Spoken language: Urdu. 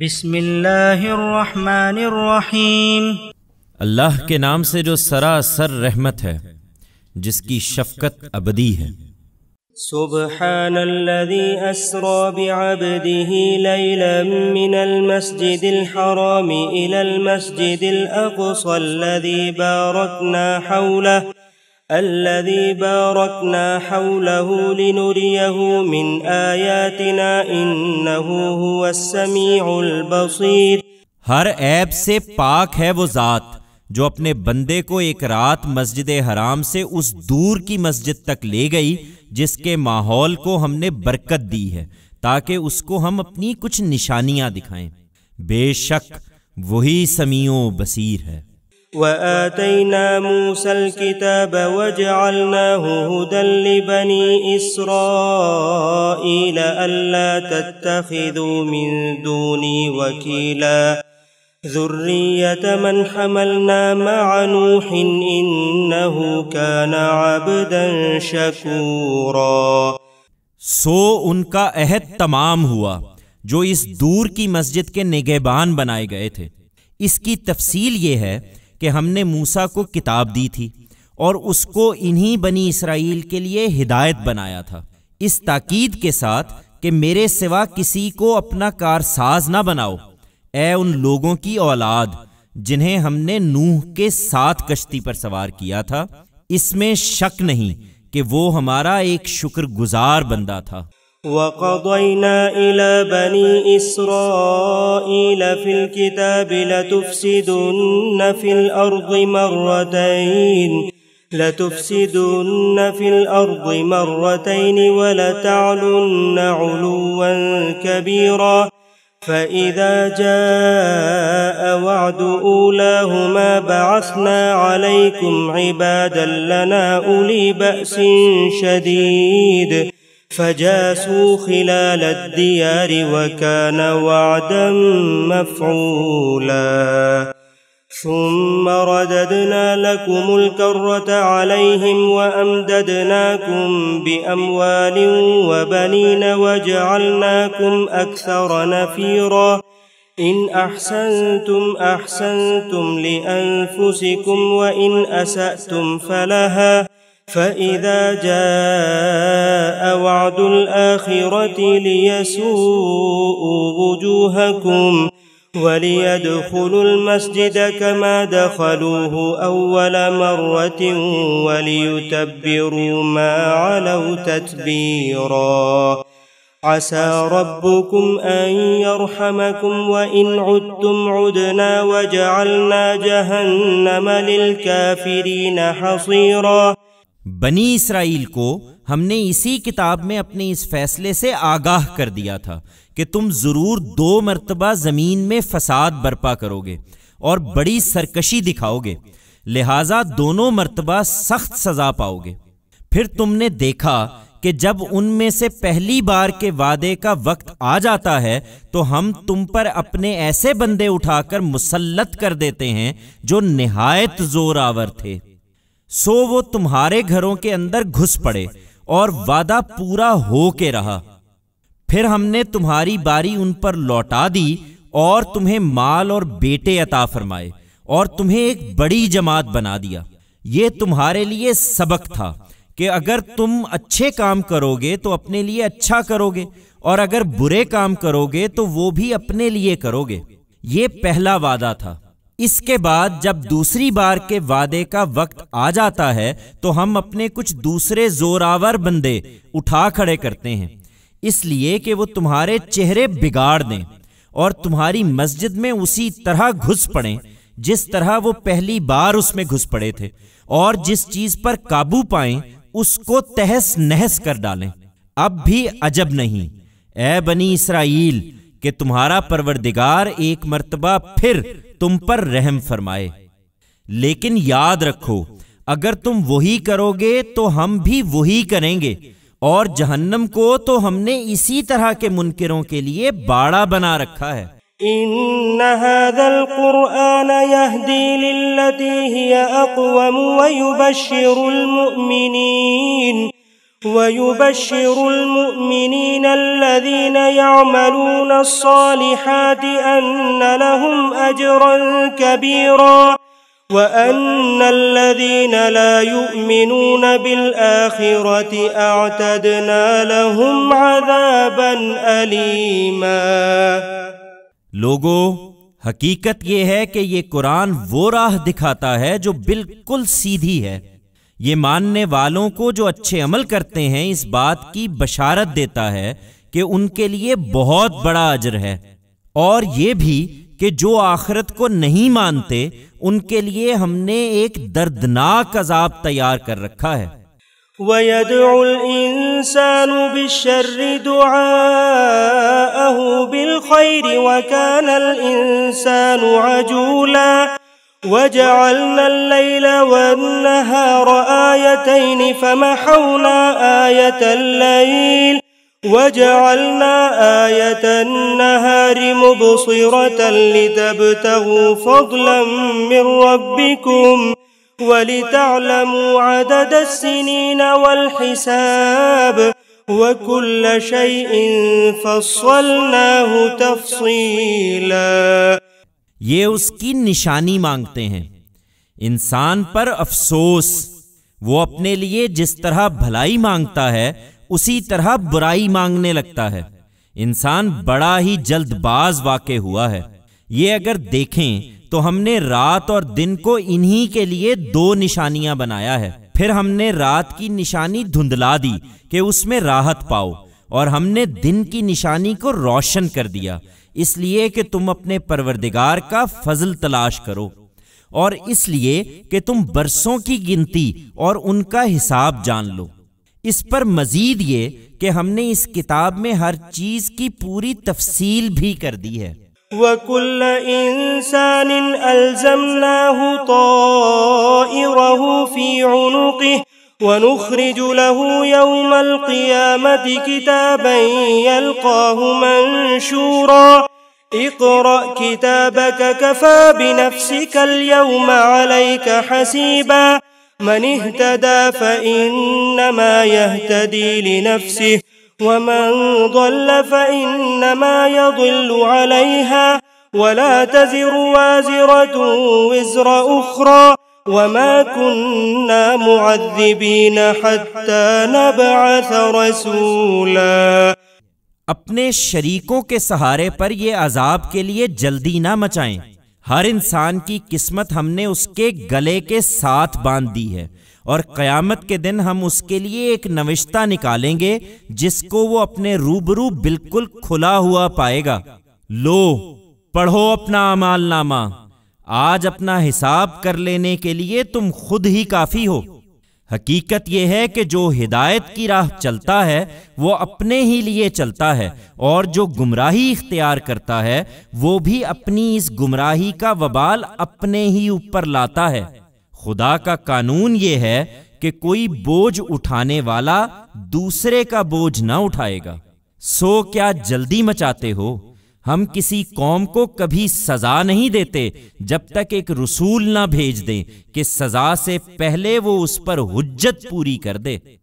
بسم اللہ الرحمن الرحیم اللہ کے نام سے جو سراسر رحمت ہے جس کی شفقت ابدی ہے سبحان الذي اسرى بعبده ليلا من المسجد الحرام الى المسجد الاقصى الذي باركنا حوله الذي باركنا حوله لنريه من آياتنا إنه هو السميع البصير ہر عیب سے پاک ہے وہ ذات جو اپنے بندے کو ایک رات مسجد حرام سے اس دور کی مسجد تک لے گئی جس کے ماحول کو ہم نے برکت دی ہے تاکہ اس کو ہم اپنی کچھ نشانیاں دکھائیں بے شک وہی سمیع بصیر ہے واتينا موسى الكتاب وجعلناه هدى لبني اسرائيل الا تتخذوا من دوني وكيلا ذريه من حملنا مع نوح انه كان عبدا شكورا سو ان کا عہد تمام ہوا جو اس دور کی مسجد کے نگہبان بنائے گئے تھے اس کی تفصیل یہ ہے کہ ہم نے موسا کو کتاب دی تھی اور اس کو انہی بنی اسرائیل کے لیے ہدایت بنایا تھا اس تاکید کے ساتھ کہ میرے سوا کسی کو اپنا کار ساز نہ بناؤ اے ان لوگوں کی اولاد جنہیں ہم نے نوح کے ساتھ کشتی پر سوار کیا تھا اس میں شک نہیں کہ وہ ہمارا ایک شکر گزار بندہ تھا وقضينا إلى بني إسرائيل في الكتاب لتفسدن في الأرض مرتين لتفسدن في الأرض مرتين ولتعلن علوا كبيرا فإذا جاء وعد أولاهما بعثنا عليكم عبادا لنا أولي بأس شديد فجاسوا خلال الديار وكان وعدا مفعولا ثم رددنا لكم الكرة عليهم وأمددناكم بأموال وبنين وجعلناكم أكثر نفيرا إن أحسنتم أحسنتم لأنفسكم وإن أسأتم فلها فإذا جاء وعد الآخرة ليسوءوا وجوهكم وليدخلوا المسجد كما دخلوه أول مرة وليتبروا ما علوا تتبيرا عسى ربكم أن يرحمكم وإن عدتم عدنا وجعلنا جهنم للكافرين حصيراً بنی اسرائیل کو ہم نے اسی کتاب میں اپنے اس فیصلے سے آگاہ کر دیا تھا کہ تم ضرور دو مرتبہ زمین میں فساد برپا کرو گے اور بڑی سرکشی دکھاؤ گے لہٰذا دونوں مرتبہ سخت سزا پاؤ گے پھر تم نے دیکھا کہ جب ان میں سے پہلی بار کے وعدے کا وقت آ جاتا ہے تو ہم تم پر اپنے ایسے بندے اٹھا کر مسلط کر دیتے ہیں جو نہایت زور آور تھے سو وہ تمہارے گھروں کے اندر گھس پڑے اور وعدہ پورا ہو کے رہا پھر ہم نے تمہاری باری ان پر لوٹا دی اور تمہیں مال اور بیٹے عطا فرمائے اور تمہیں ایک بڑی جماعت بنا دیا یہ تمہارے لیے سبق تھا کہ اگر تم اچھے کام کرو گے تو اپنے لیے اچھا کرو گے اور اگر برے کام کرو گے تو وہ بھی اپنے لیے کرو گے یہ پہلا وعدہ تھا اس کے بعد جب دوسری بار کے وعدے کا وقت آ جاتا ہے تو ہم اپنے کچھ دوسرے زوراور بندے اٹھا کھڑے کرتے ہیں اس لیے کہ وہ تمہارے چہرے بگاڑ دیں اور تمہاری مسجد میں اسی طرح گھس پڑیں جس طرح وہ پہلی بار اس میں گھس پڑے تھے اور جس چیز پر قابو پائیں اس کو تہس نہس کر ڈالیں اب بھی عجب نہیں اے بنی اسرائیل کہ تمہارا پروردگار ایک مرتبہ پھر تم پر رحم فرمائے لیکن یاد رکھو اگر تم وہی کرو گے تو ہم بھی وہی کریں گے اور جہنم کو تو ہم نے اسی طرح کے منکروں کے لیے باڑا بنا رکھا ہے ان هذا يهدي للتي هي ويبشر المؤمنين ويبشر المؤمنين الذين يعملون الصالحات أن لهم أجرا كبيرا وأن الذين لا يؤمنون بالآخرة أعتدنا لهم عذابا أليما لوگو حقیقت یہ ہے کہ یہ قرآن وہ راہ دکھاتا ہے جو بالکل سیدھی ہے یہ ماننے والوں کو جو اچھے عمل کرتے ہیں اس بات کی بشارت دیتا ہے کہ ان کے لیے بہت بڑا اجر ہے اور یہ بھی کہ جو آخرت کو نہیں مانتے ان کے لیے ہم نے ایک دردناک عذاب تیار کر رکھا ہے وَيَدْعُ الْإِنسَانُ بِالشَّرِّ دُعَاءَهُ بِالْخَيْرِ وَكَانَ الْإِنسَانُ عَجُولًا وجعلنا الليل والنهار آيتين فمحونا آية الليل وجعلنا آية النهار مبصرة لتبتغوا فضلا من ربكم ولتعلموا عدد السنين والحساب وكل شيء فصلناه تفصيلاً یہ اس کی نشانی مانگتے ہیں انسان پر افسوس وہ اپنے لیے جس طرح بھلائی مانگتا ہے اسی طرح برائی مانگنے لگتا ہے انسان بڑا ہی جلد باز واقع ہوا ہے یہ اگر دیکھیں تو ہم نے رات اور دن کو انہی کے لیے دو نشانیاں بنایا ہے پھر ہم نے رات کی نشانی دھندلا دی کہ اس میں راحت پاؤ اور ہم نے دن کی نشانی کو روشن کر دیا اس لیے کہ تم اپنے پروردگار کا فضل تلاش کرو اور اس لیے کہ تم برسوں کی گنتی اور ان کا حساب جان لو اس پر مزید یہ کہ ہم نے اس کتاب میں ہر چیز کی پوری تفصیل بھی کر دی ہے وَكُلَّ ونخرج له يوم القيامة كتابا يلقاه منشورا اقرأ كتابك كفى بنفسك اليوم عليك حسيبا من اهتدى فإنما يهتدي لنفسه ومن ضل فإنما يضل عليها ولا تزر وازرة وزر أخرى وما کنا معذبین حتی نبعث رسولا اپنے شریکوں کے سہارے پر یہ عذاب کے لیے جلدی نہ مچائیں ہر انسان کی قسمت ہم نے اس کے گلے کے ساتھ باندھ دی ہے اور قیامت کے دن ہم اس کے لیے ایک نوشتہ نکالیں گے جس کو وہ اپنے روبرو بالکل کھلا ہوا پائے گا لو پڑھو اپنا امال نامہ آج اپنا حساب کر لینے کے لیے تم خود ہی کافی ہو حقیقت یہ ہے کہ جو ہدایت کی راہ چلتا ہے وہ اپنے ہی لیے چلتا ہے اور جو گمراہی اختیار کرتا ہے وہ بھی اپنی اس گمراہی کا وبال اپنے ہی اوپر لاتا ہے خدا کا قانون یہ ہے کہ کوئی بوجھ اٹھانے والا دوسرے کا بوجھ نہ اٹھائے گا سو کیا جلدی مچاتے ہو ہم کسی قوم کو کبھی سزا نہیں دیتے جب تک ایک رسول نہ بھیج دیں کہ سزا سے پہلے وہ اس پر حجت پوری کر دے